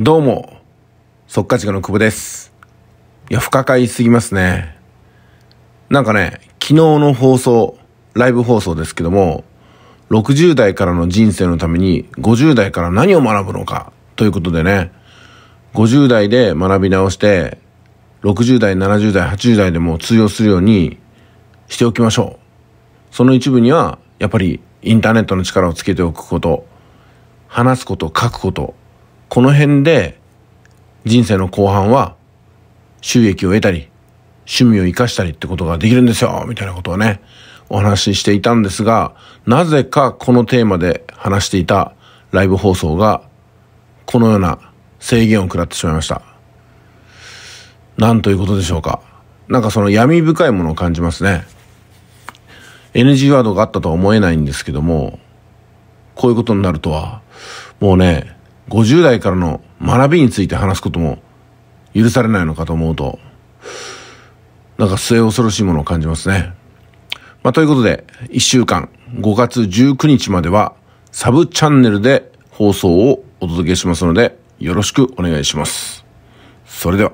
どうも、そっかちかの久保です。いや、不可解すぎますね。なんかね、昨日の放送、ライブ放送ですけども、60代からの人生のために50代から何を学ぶのかということでね、50代で学び直して、60代、70代、80代でも通用するようにしておきましょう。その一部には、やっぱりインターネットの力をつけておくこと、話すこと、書くこと、この辺で人生の後半は収益を得たり、趣味を活かしたりってことができるんですよみたいなことをね、お話ししていたんですが、なぜかこのテーマで話していたライブ放送が、このような制限を食らってしまいました。なんということでしょうか。なんかその闇深いものを感じますね。NG ワードがあったとは思えないんですけども、こういうことになるとは、もうね、50代からの学びについて話すことも許されないのかと思うと、なんか末恐ろしいものを感じますね。まあ、ということで、1週間、5月19日までは、サブチャンネルで放送をお届けしますので、よろしくお願いします。それでは。